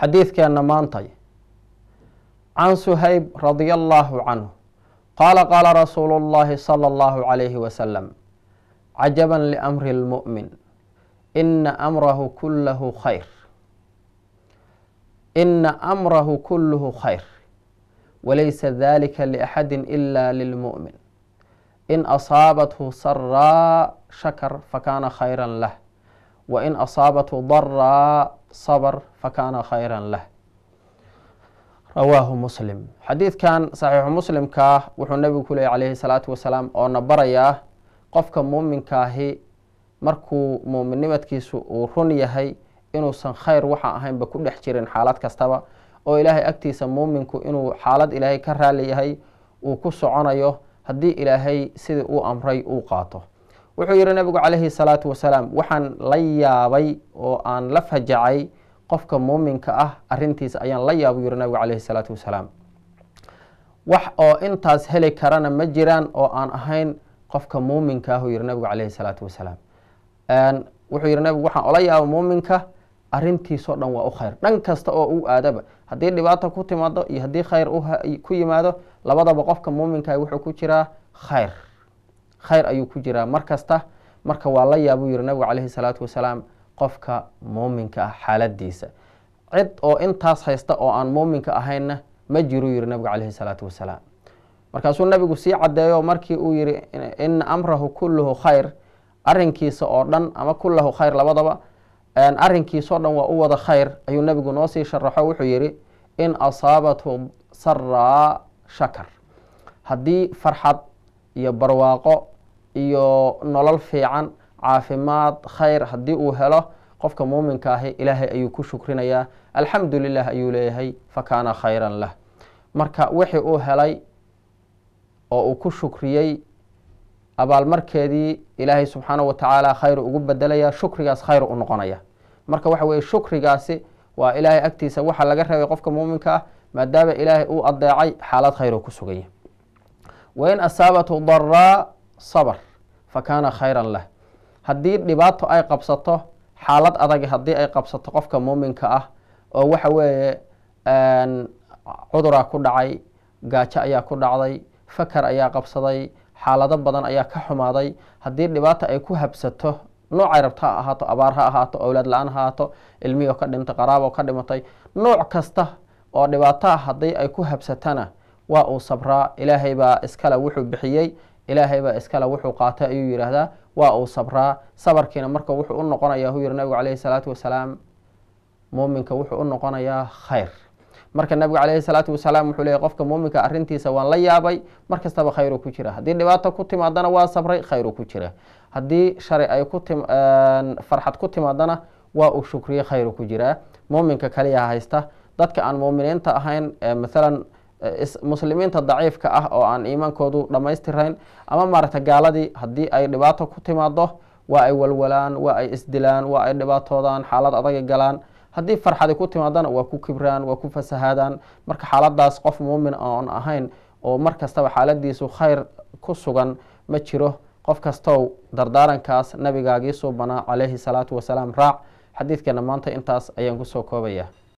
xadiidkeenna maantay can suhayb radia allaahu canhu qaala qaala rasuulu اllahi salى اllahu عalayhi wasalam cajaban liamri اlmu'min ina amrahu kullahu khayr ina amrahu kulluhu khayr walaysa dalika liaxadi ila lilmu'min in asaabathu saraa shakar fakaana khayra lah wain asaabathu daraa sabr fakaana khayran lah rawaahu muslim xadiidkan saxiixu muslimkaa wuxuu nabigu ku leeyay calayhi salaatu wasalaam oo na barayaa qofka muuminkaahi markuu muuminimadkiisu uu run yahay inuusan khayr waxa ahaynba ku dhex jirin xaalad kastaba oo ilaahay agtiisa muuminku inuu xaalad ilaahay ka raali yahay uu ku soconayo haddii ilaahay sidii uu amray uu qaato wuxuu yihi nabigu calayhi salaatu wasalaam waxaan la yaabay oo aan la fajacay qofka muuminka ah arintiisa ayaan la yaabay yihi nabigu calayhi salaatu wasalaam wax oo intaas heli karana ma jiraan oo aan ahayn qofka muminka ah uu yihi nabigu calayhi salaatu wasalaam wuxuu yihi nabigu waxaan ola yaaba muminka arintiisoo dhan waa u khayr dhan kasta oo u aadaba haddii dhibaata ku timaado iyo haddii khayr ku yimaado labadaba qofka muuminkaah wuxuu ku jiraa khayr khayr ayuu ku jiraa mar kasta marka waa la yaabu yihi nabigu caleyhi salaatu wasalaam qofka muuminka ah xaaladiisa cid oo intaas haysta oo aan muuminka ahaynna ma jiru yihi nabigu calayhi salaatu wasalaam markaasuu nabigu sii caddeeyo markii uu yihi ina amrahu kulluhu khayr arinkiisa oo dhan ama kullahu khayr labadaba arinkiisao dhan waa u wada khayr ayuu nabigu noo sii sharaxo wuxuu yihi in asaabathu saraa shakar haddii farxad iyo barwaaqo iyo nolol fiican caafimaad khayr haddii uu helo qofka muuminka ahi ilaahay ayuu ku shukrinayaa alxamdu lilah ayuu leeyahay fa kaana khayran lah marka wixii uu helay oo uu ku shukriyey abaalmarkeedii ilaahay subxaanahu wa tacaala khayru ugu bedelaya shukrigaas khayr u noqonaya marka waxa weye shukrigaasi waa ilaahay agtiisa waxaa laga reebay qofka muuminka ah maadaama ilaahay uu adeecay xaalad khayr oo ku suganya wain asaabathu daraa sabar fa fakaana khayran lah haddii dhibaato ay qabsato xaalad adagi haddii ay qabsato qofka muuminka ah oo waxa weeye cuduraa ku dhacay gaajo ayaa ku dhacday fakar ayaa qabsaday xaalado badan ayaa ka xumaaday haddii dhibaato ay ku habsato noocay rabta ha ahaato abaar ha ahaato owlaad la-aan ha ahaato ilmihii oo ka dhintay qaraaboo ka dhimatay nuuc kasta oo dhibaato ah haddii ay ku habsatana waa uu sabraa ilaahay baa iskale wuxuu bixiyey ilaahay baa iskale wuxuu qaatay ayuu yidhaahdaa waa uu sabraa sabarkiina marka wuxuu u noqonayaa huu yiri nabigu caleyhi salaatu wasalaam muuminka wuxuu u noqonayaa khayr marka nabigu caleyhi salaatu wasalaam wuxuu leeyay qofka muuminka arrintiisa waan la yaabay mar kastaba khayru ku jira haddii dhibaato ku timaadana waa sabray khayru ku jira haddii shari ay ku farxad ku timaadana waa uu shukriye khayru ku jiraa muuminka kaliya haysta dadka aan muuminiinta ahayn maalan Eh, muslimiinta daciifka ah oo aan iimaankoodu dhammaystirayn ama maaragta gaaladii haddii ay dhibaato ku timaado waa ay walwalaan waa ay isdilaan waa ay dhibaatoodaan xaalad adagi galaan haddii farxadi ku timaadana waa ku kibraan waa ku fasahaadaan marka xaaladaas qof muumin oon ahayn oo mar kastaba xaaladiisu khayr ku sugan ma jiro qof kastow dardaarankaas nabigaagii suubana calayhi salaatu wasalaam raac xadiidkeena maanta intaas ayaan kusoo koobaya